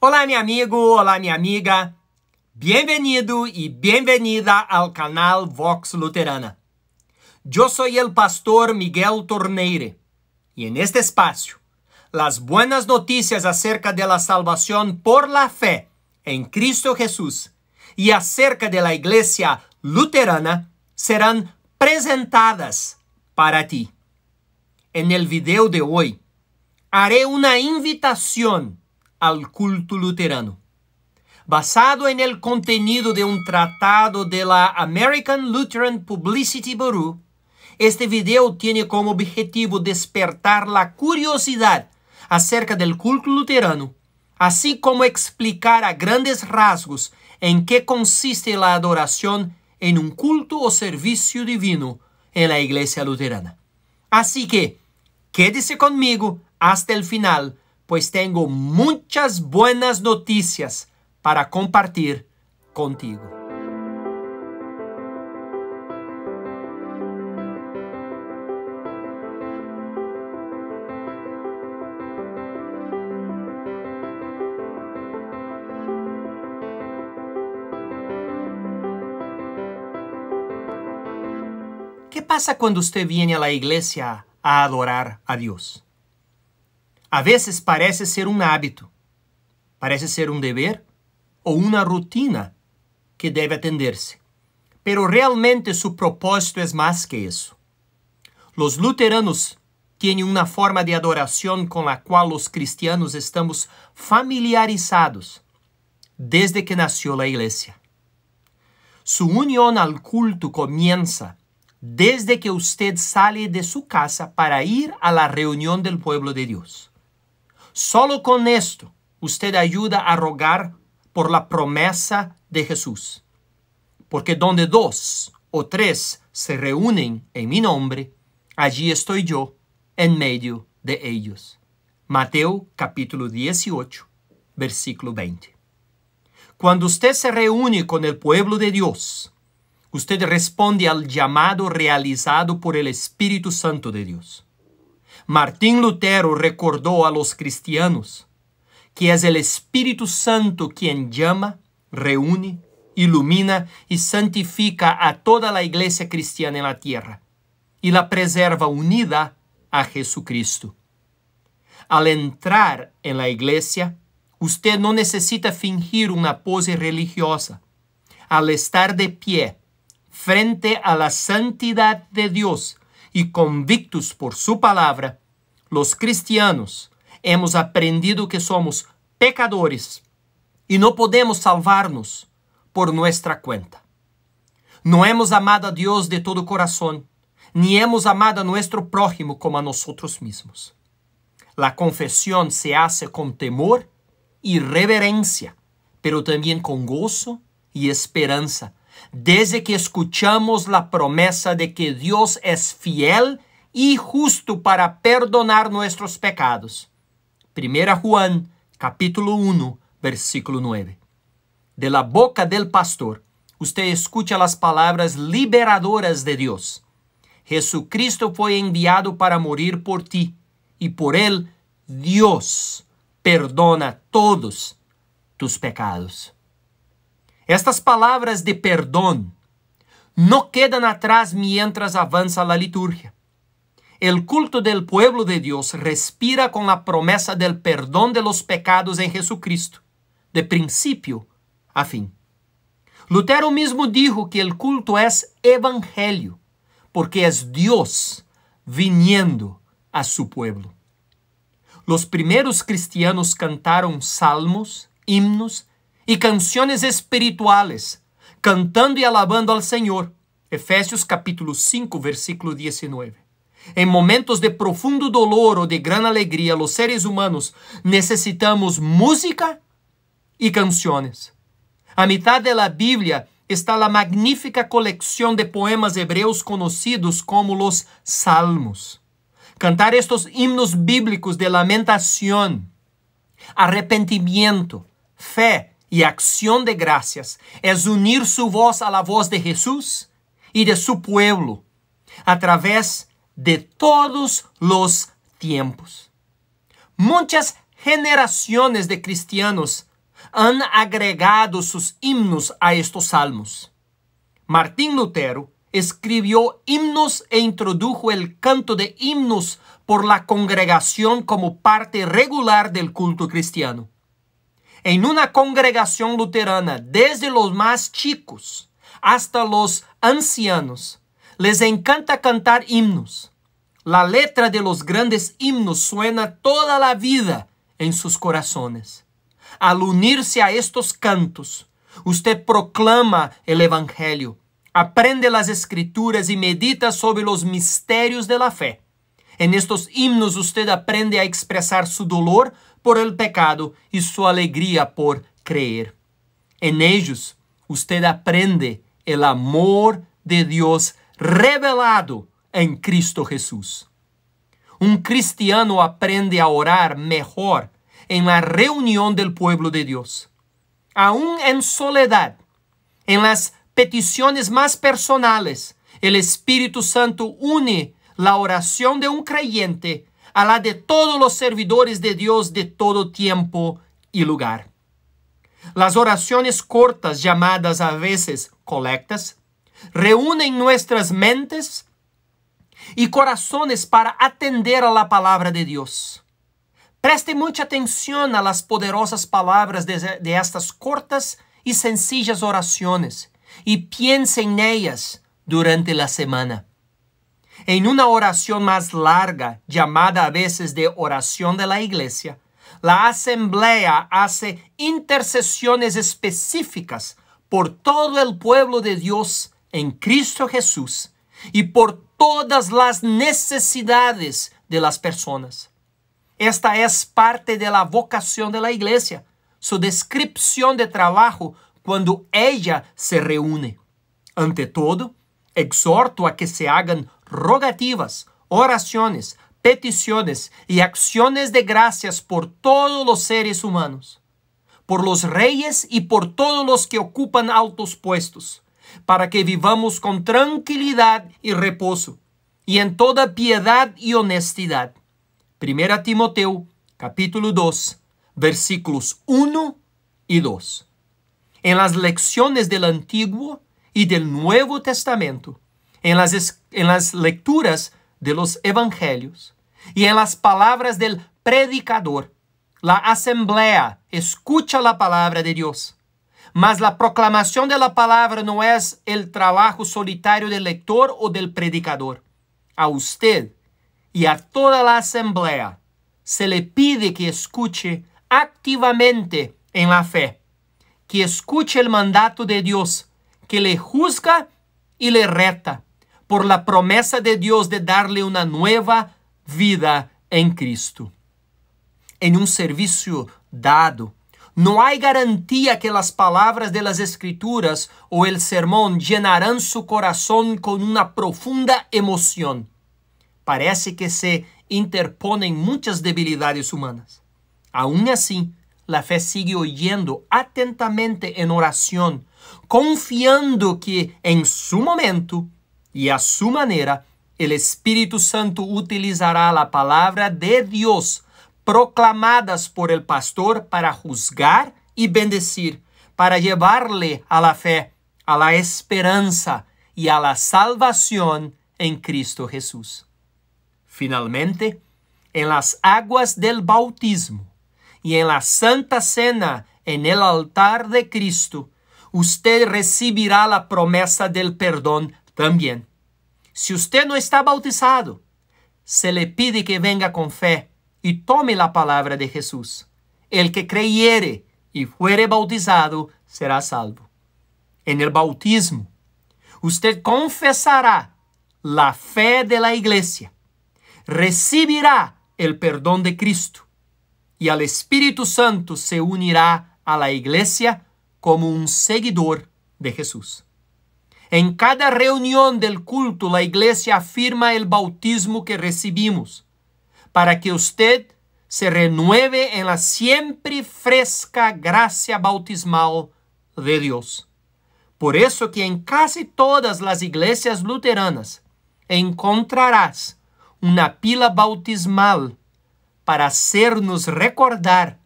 Hola mi amigo, hola mi amiga. Bienvenido y e bienvenida al canal Vox Luterana. Yo soy el pastor Miguel Torneire y en este espacio, las buenas noticias acerca de la salvación por la fe en Cristo Jesús y acerca de la Iglesia Luterana serán presentadas para ti. En el video de hoy, haré una invitación al culto luterano, basado en el contenido de un tratado de la American Lutheran Publicity Bureau, este video tiene como objetivo despertar la curiosidad acerca del culto luterano, así como explicar a grandes rasgos en qué consiste la adoración en un culto o servicio divino en la iglesia luterana. Así que, quédese conmigo hasta el final pues tengo muchas buenas noticias para compartir contigo. ¿Qué pasa cuando usted viene a la iglesia a adorar a Dios? A vezes parece ser um hábito, parece ser um dever ou uma rotina que deve atender-se. Pero realmente seu propósito é mais que isso. Os luteranos têm uma forma de adoração com a qual os cristianos estamos familiarizados desde que nasceu a igreja. Sua união ao culto comienza desde que você sale de sua casa para ir à reunião do povo de Deus. Solo con esto usted ayuda a rogar por la promesa de Jesús. Porque donde dos o tres se reúnen en mi nombre, allí estoy yo en medio de ellos. Mateo capítulo 18, versículo 20. Cuando usted se reúne con el pueblo de Dios, usted responde al llamado realizado por el Espíritu Santo de Dios. Martín Lutero recordó a los cristianos que es el Espíritu Santo quien llama, reúne, ilumina y santifica a toda la iglesia cristiana en la tierra y la preserva unida a Jesucristo. Al entrar en la iglesia, usted no necesita fingir una pose religiosa. Al estar de pie frente a la santidad de Dios, e convictos por su palavra, los cristianos hemos aprendido que somos pecadores e não podemos salvar-nos por nuestra cuenta. Não hemos amado a Deus de todo coração, ni hemos amado a nuestro prójimo como a nosotros mismos. La confesión se hace con temor y reverencia, pero también con gozo y esperanza desde que escuchamos la promesa de que Dios es fiel y justo para perdonar nuestros pecados. 1 Juan capítulo 1, versículo 9. De la boca del pastor, usted escucha las palabras liberadoras de Dios. Jesucristo fue enviado para morir por ti y por él Dios perdona todos tus pecados. Estas palavras de perdão não quedam atrás mientras avança a liturgia. El culto del pueblo de Deus respira com a promessa del perdão de los pecados em Jesucristo, de princípio a fim. Lutero mesmo dijo que el culto é evangelho, porque é Deus viniendo a su pueblo. Los primeros cristianos cantaron salmos, himnos e canções espirituais, cantando e alabando ao Senhor. Efésios capítulo 5, versículo 19. Em momentos de profundo dolor ou de grande alegria, os seres humanos necessitamos música e canções. A mitad de la Bíblia está a magnífica coleção de poemas hebreus conhecidos como os Salmos. Cantar estes himnos bíblicos de lamentação, arrependimento, fé y e acción de gracias es unir su voz a la voz de Jesús y e de su pueblo a través de todos los tiempos. Muchas generaciones de cristianos han agregado sus himnos a estos salmos. Martín Lutero escribió himnos e introdujo el canto de himnos por la congregación como parte regular del culto cristiano. en uma congregação luterana desde os mais chicos hasta los ancianos. Les encanta cantar himnos. La letra de los grandes himnos suena toda la vida en sus corazones. Al unirse a estos cantos, usted proclama el Evangelio, aprende las escrituras y medita sobre los misterios de la fe. En estos himnos usted aprende a expresar su dolor, por el pecado y su alegría por creer. En ellos usted aprende el amor de Dios revelado en Cristo Jesús. Un cristiano aprende a orar mejor en la reunión del pueblo de Dios. Aún en soledad, en las peticiones más personales, el Espíritu Santo une la oración de un creyente a la de todos los servidores de Dios de todo tiempo y lugar. Las oraciones cortas llamadas a veces colectas reúnen nuestras mentes y corazones para atender a la palabra de Dios. Preste mucha atención a las poderosas palabras de, estas cortas y sencillas oraciones y piense en ellas durante la semana. En una oración más larga, llamada a veces de oración de la iglesia, la asamblea hace intercesiones específicas por todo el pueblo de Dios en Cristo Jesús y por todas las necesidades de las personas. Esta es parte de la vocación de la iglesia, su descripción de trabajo cuando ella se reúne. Ante todo, exhorto a que se hagan rogativas, oraciones, peticiones y acciones de gracias por todos los seres humanos, por los reyes y por todos los que ocupan altos puestos, para que vivamos con tranquilidad y reposo, y en toda piedad y honestidad. Primera Timoteo capítulo 2, versículos 1 y 2. En las lecciones del Antiguo y del Nuevo Testamento, en las, en las lecturas de los evangelios y en las palabras del predicador. La asamblea escucha la palabra de Dios. Mas la proclamación de la palabra no es el trabajo solitario del lector o del predicador. A usted y a toda la asamblea se le pide que escuche activamente en la fe, que escuche el mandato de Dios, que le juzga y le reta por la promesa de Dios de darle una nueva vida en Cristo. En un servicio dado, não há garantia que as palavras las Escrituras ou el sermão llenarão seu coração com uma profunda emoção. Parece que se interponem muitas debilidades humanas. Aún assim, a fé sigue oyendo atentamente em oração, confiando que, em su momento, e a sua maneira, o Espírito Santo utilizará a palavra de Deus proclamadas por el pastor para juzgar e bendecir, para levar-lhe a la fé, a la esperança e a la salvação em Cristo Jesus. Finalmente, em las águas del bautismo e em la santa cena en el altar de Cristo, usted recibirá la promessa del perdón também. Se você não está bautizado, se le pide que venga com fé e tome a palavra de Jesús. El que creyere e fuere bautizado será salvo. En el bautismo, usted confesará la fe de la iglesia, recibirá el perdón de Cristo e al Espírito Santo se unirá a la iglesia como un seguidor de Jesús. Em cada reunião del culto, a igreja afirma o bautismo que recebimos, para que usted se renueve em la siempre fresca gracia bautismal de Deus. Por isso que em quase todas as igrejas luteranas encontrarás uma pila bautismal para hacernos recordar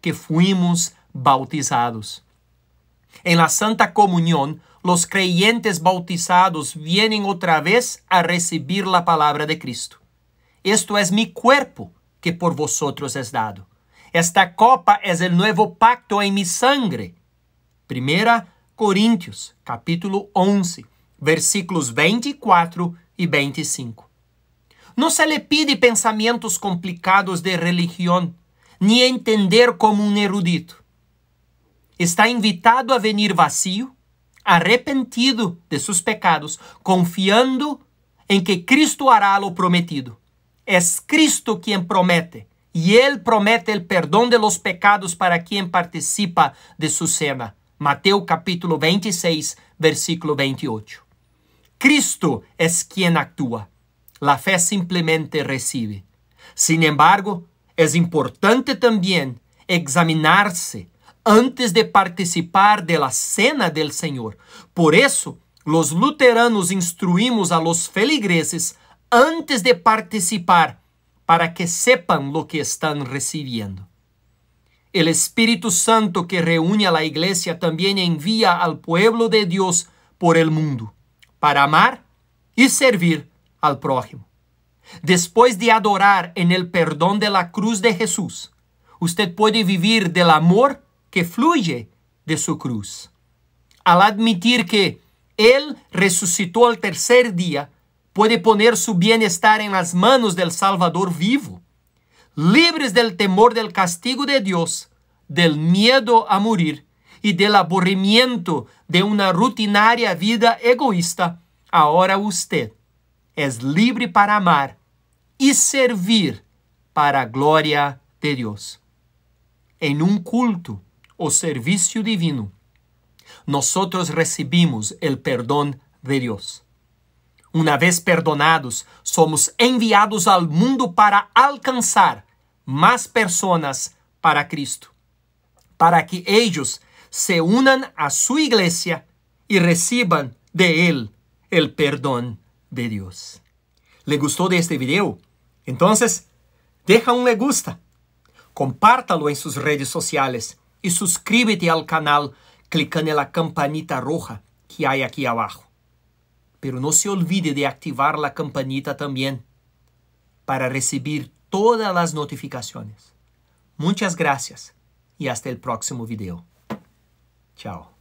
que fuimos bautizados. Em la Santa Comunhão, los creyentes bautizados vienen otra vez a recibir la palabra de Cristo. Esto es mi cuerpo que por vosotros es dado. Esta copa es el nuevo pacto en mi sangre. Primera Corintios, capítulo 11, versículos 24 y 25. Não se le pide pensamentos complicados de religião, nem entender como um erudito. Está invitado a venir vacío, arrependido de seus pecados, confiando em que Cristo hará lo prometido. É Cristo quem promete, e Ele promete o perdão de los pecados para quem participa de su cena. Mateus capítulo 26, versículo 28. Cristo é quem atua. La fe simplemente recibe. Sin embargo, é importante examinar examinarse antes de participar de la cena del Senhor, Por isso, los luteranos instruímos a los feligreses antes de participar para que sepan lo que están recibiendo. El Espíritu Santo que reúne a la iglesia también envía al pueblo de Dios por el mundo para amar y servir al prójimo. Después de adorar en el perdón de la cruz de Jesús, usted puede vivir del amor que fluye de su cruz. Al admitir que Él resucitó al tercer día, puede poner su bienestar en las manos del Salvador vivo, libres del temor del castigo de Dios, del miedo a morir y del aburrimiento de una rutinaria vida egoísta, ahora usted es libre para amar y servir para la gloria de Dios. En un culto o servicio divino, nosotros recibimos el perdón de Dios. Uma vez perdonados, somos enviados ao mundo para alcançar mais pessoas para Cristo, para que eles se unam a sua igreja e recebam de Ele o perdão de Deus. ¿Le gostou deste vídeo? Então, deja um me gusta, compártalo em suas redes sociais e suscríbete ao canal clicando na campanita roja que há aqui abaixo. Pero não se olvide de activar a campanita também para receber todas as notificações. Muitas graças e até o próximo vídeo. Tchau.